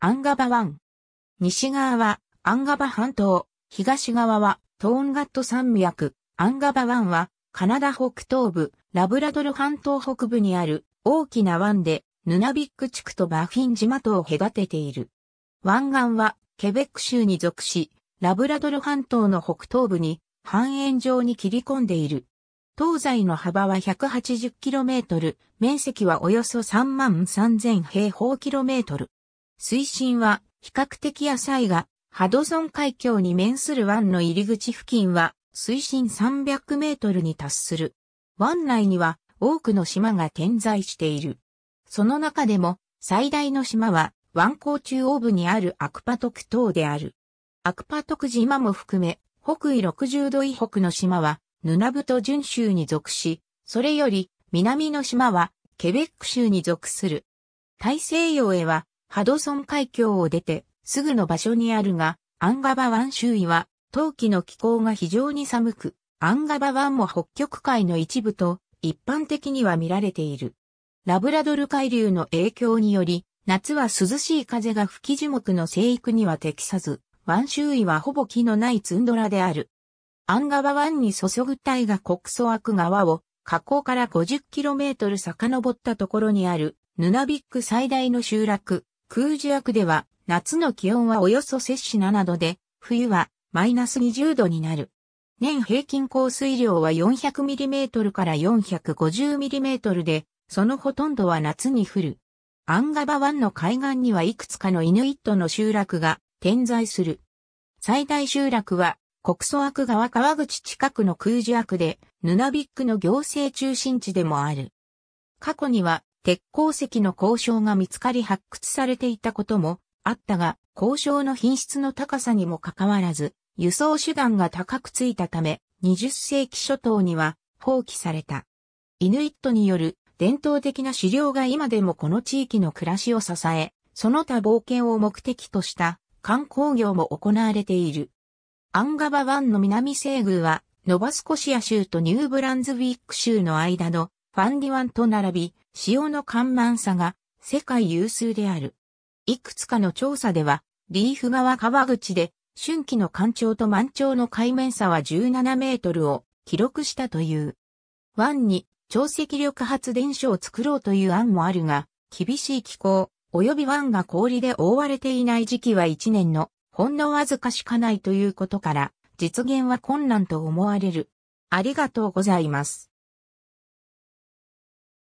アンガバ湾。西側はアンガバ半島、東側はトーンガット山脈。アンガバ湾はカナダ北東部、ラブラドル半島北部にある大きな湾で、ヌナビック地区とバフィン島とを隔てている。湾岸はケベック州に属し、ラブラドル半島の北東部に半円状に切り込んでいる。東西の幅は 180km、面積はおよそ33,000平方キロメートル。水深は比較的浅いが、ハドソン海峡に面する湾の入り口付近は水深300メートルに達する。湾内には多くの島が点在している。その中でも最大の島は湾口中央部にあるアクパトク島である。アクパトク島も含め北緯60度以北の島はヌナブト準州に属し、それより南の島はケベック州に属する。大西洋へはハドソン海峡を出て、すぐの場所にあるが、アンガバ湾周囲は、冬季の気候が非常に寒く、アンガバ湾も北極海の一部と、一般的には見られている。ラブラドル海流の影響により、夏は涼しい風が吹き樹木の生育には適さず、湾周囲はほぼ木のないツンドラである。アンガバ湾に注ぐ大が国粗悪川を、河口から 50km 遡ったところにある、ヌナビック最大の集落、空樹悪では、夏の気温はおよそ摂氏7度で、冬はマイナス20度になる。年平均降水量は 400mm から 450mm で、そのほとんどは夏に降る。アンガバ湾の海岸にはいくつかのイヌイットの集落が点在する。最大集落は国祖悪川川口近くの空樹悪で、ヌナビックの行政中心地でもある。過去には鉄鉱石の交渉が見つかり発掘されていたこともあったが、交渉の品質の高さにもかかわらず、輸送手段が高くついたため、20世紀初頭には放棄された。イヌイットによる伝統的な狩猟が今でもこの地域の暮らしを支え、その他冒険を目的とした観光業も行われている。アンガバ湾の南西宮は、ノバスコシア州とニューブランズウィック州の間のファンディ湾と並び、潮の緩慢さが世界有数である。いくつかの調査では、リーフ川川口で春季の干潮と満潮の海面差は17メートルを記録したという。湾に潮汐力発電所を作ろうという案もあるが、厳しい気候、及び湾が氷で覆われていない時期は1年のほんのわずかしかないということから、実現は困難と思われる。ありがとうございます。